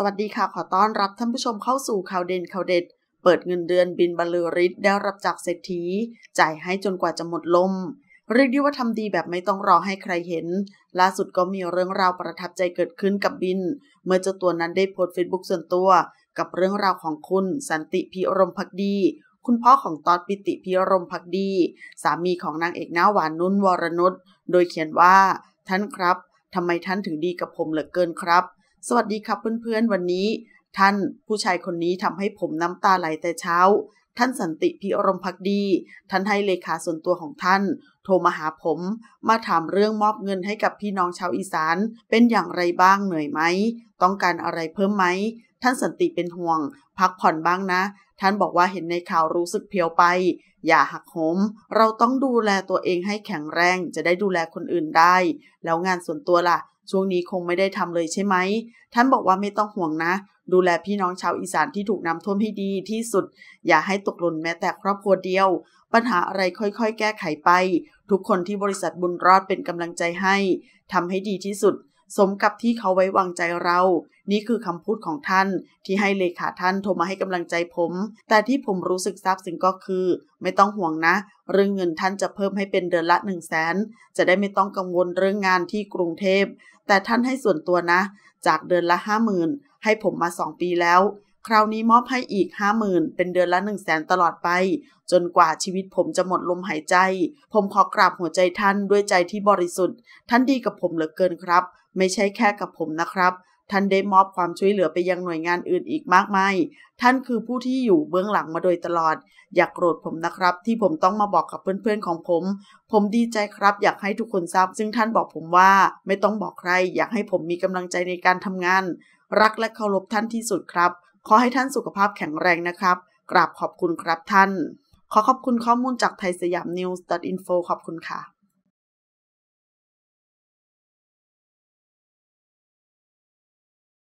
สวัสดีค่ะขอต้อนรับท่านผู้ชมเข้าสู่ข่าวเด่นข่าวเด็ด เปิดเงินเดือนบินบรลือิสได้รับจากเศรษฐีจ่ายให้จนกว่าจะหมดลมเรียกได้ว่าทำดีแบบไม่ต้องรอให้ใครเห็น ล่าสุดก็มีเรื่องราวประทับใจเกิดขึ้นกับบิน เมื่อเจ้าตัวนั้นได้โพสต์เฟซบุ๊กส่วนตัว กับเรื่องราวของคุณ สันติพิรมพักดี คุณพ่อของตอดปิติพิรมพักดี สามีของนางเอกหน้าหวานนุ่นวรนุชโดยเขียนว่า ท่านครับทำไมท่านถึงดีกับผมเหลือเกินครับสวัสดีครับเพื่อนๆวันนี้ ท่านผู้ชายคนนี้ทำให้ผมน้ำตาไหลแต่เช้า ท่านสันติพิอรมพักดี ท่านให้เลขาส่วนตัวของท่าน โทรมาหาผม มาถามเรื่องมอบเงินให้กับพี่น้องชาวอีสาน เป็นอย่างไรบ้างเหนื่อยไหมต้องการอะไรเพิ่มไหม ท่านสันติเป็นห่วง พักผ่อนบ้างนะ ท่านบอกว่าเห็นในข่าวรู้สึกเพียวไป อย่าหักโหม เราต้องดูแลตัวเองให้แข็งแรง จะได้ดูแลคนอื่นได้ แล้วงานส่วนตัวล่ะช่วงนี้คงไม่ได้ทำเลยใช่ไหม ท่านบอกว่าไม่ต้องห่วงนะ ดูแลพี่น้องชาวอีสานที่ถูกน้ำท่วมให้ดีที่สุด อย่าให้ตกหล่นแม้แต่ครอบครัวเดียว ปัญหาอะไรค่อยๆ แก้ไขไป ทุกคนที่บริษัทบุญรอดเป็นกำลังใจให้ ทำให้ดีที่สุด สมกับที่เขาไว้วางใจเรา นี่คือคำพูดของท่านที่ให้เลขาท่านโทรมาให้กำลังใจผม แต่ที่ผมรู้สึกซาบซึ้งก็คือ ไม่ต้องห่วงนะ เรื่องเงินท่านจะเพิ่มให้เป็นเดือนละหนึ่งแสนจะได้ไม่ต้องกังวลเรื่องงานที่กรุงเทพแต่ท่านให้ส่วนตัวนะ จากเดือนละห้าหมื่นให้ผมมาสองปีแล้ว คราวนี้มอบให้อีกห้าหมื่นเป็นเดือนละหนึ่งแสนตลอดไป จนกว่าชีวิตผมจะหมดลมหายใจ ผมขอกราบหัวใจท่านด้วยใจที่บริสุทธิ์ ท่านดีกับผมเหลือเกินครับ ไม่ใช่แค่กับผมนะครับท่านได้มอบความช่วยเหลือไปยังหน่วยงานอื่นอีกมากมาย ท่านคือผู้ที่อยู่เบื้องหลังมาโดยตลอด อยากโกรธผมนะครับ ที่ผมต้องมาบอกกับเพื่อนๆของผม ผมดีใจครับอยากให้ทุกคนทราบซึ่งท่านบอกผมว่าไม่ต้องบอกใคร อยากให้ผมมีกำลังใจในการทำงาน รักและเคารพท่านที่สุดครับ ขอให้ท่านสุขภาพแข็งแรงนะครับ กราบขอบคุณครับท่าน ขอขอบคุณข้อมูลจากไทยสยามนิวส์ .info ขอบคุณค่ะ